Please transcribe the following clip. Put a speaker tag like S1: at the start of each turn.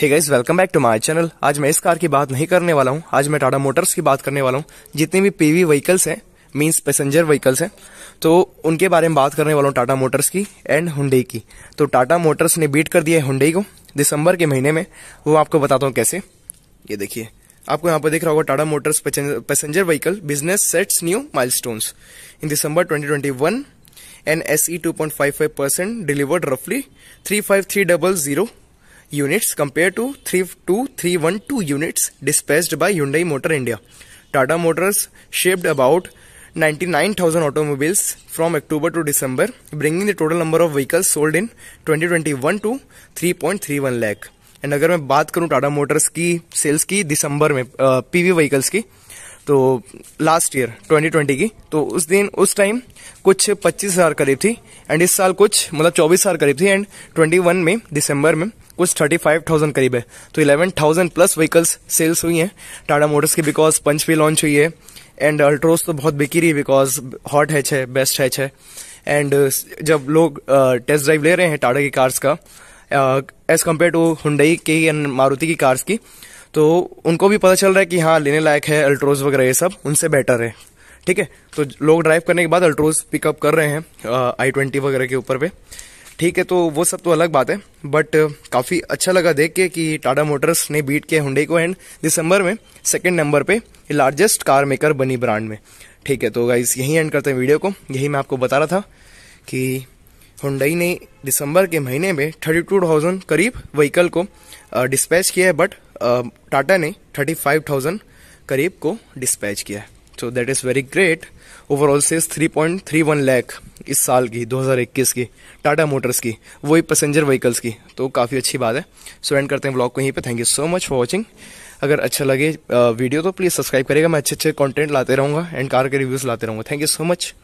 S1: Hey guys welcome back to my channel आज मैं इस कार की बात नहीं करने वाला हूँ आज मैं टाटा मोटर्स की बात करने वाला हूँ जितनी भी पीवी व्हीकल्स हैं मीन्स पैसेंजर व्हीकल्स हैं तो उनके बारे में बात करने वाला हूँ टाटा मोटर्स की एंड हुडई की तो टाटा मोटर्स ने बीट कर दिया है हुडई को दिसंबर के महीने में वो आपको बताता हूँ कैसे ये देखिए आपको यहाँ पर देख रहा होगा Tata Motors passenger vehicle business sets new mile in December twenty N S E two point five five percent delivered रफली three five three double zero units compared to 32312 units dispatched by Hyundai Motor India. Tata Motors shipped about 99,000 automobiles from October to December, bringing the total number of vehicles sold in 2021 to 3.31 lakh. And अगर मैं बात करूं Tata Motors की sales की दिसंबर में PV vehicles की तो last year 2020 की तो उस दिन उस टाइम कुछ पच्चीस हज़ार करीब थी एंड इस साल कुछ मतलब चौबीस हज़ार करीब थी एंड 21 में दिसंबर में कुछ 35,000 करीब है तो 11,000 प्लस व्हीकल्स सेल्स हुई हैं टाटा मोटर्स की बिकॉज पंच भी लॉन्च हुई है एंड अल्ट्रोस तो बहुत बिकी रही बिकॉज हॉट हैच है बेस्ट हैच है एंड uh, जब लोग टेस्ट uh, ड्राइव ले रहे हैं टाटा की कार्स का एज कम्पेयर टू हुडई की एंड मारुति की कार्स की तो उनको भी पता चल रहा है कि हाँ लेने लायक है अल्ट्रोज वगैरह ये सब उनसे बेटर है ठीक है तो लोग ड्राइव करने के बाद अल्ट्रोज पिकअप कर रहे हैं आई ट्वेंटी वगैरह के ऊपर पे ठीक है तो वो सब तो अलग बात है बट काफ़ी अच्छा लगा देख के कि टाटा मोटर्स ने बीट किया हुडे को एंड दिसंबर में सेकेंड नंबर पे लार्जेस्ट कार मेकर बनी ब्रांड में ठीक है तो गाइज यहीं एंड करते हैं वीडियो को यही मैं आपको बता रहा था कि हुडई ने दिसंबर के महीने में थर्टी टू थाउजेंड करीब व्हीकल को डिस्पैच किया है बट टाटा ने 35,000 करीब को डिस्पैच किया है so that is very great overall sales 3.31 lakh इस साल की 2021 की टाटा मोटर्स की वही पैसेंजर व्हीकल्स की तो काफ़ी अच्छी बात है सो एंड करते हैं ब्लॉग को यहीं पे thank you so much for watching अगर अच्छा लगे वीडियो तो प्लीज़ सब्सक्राइब करेगा मैं अच्छे अच्छे कॉन्टेंट लाते रहूँगा एंड कार के रिव्यूज़ लाते रहूँगा थैंक यू सो मच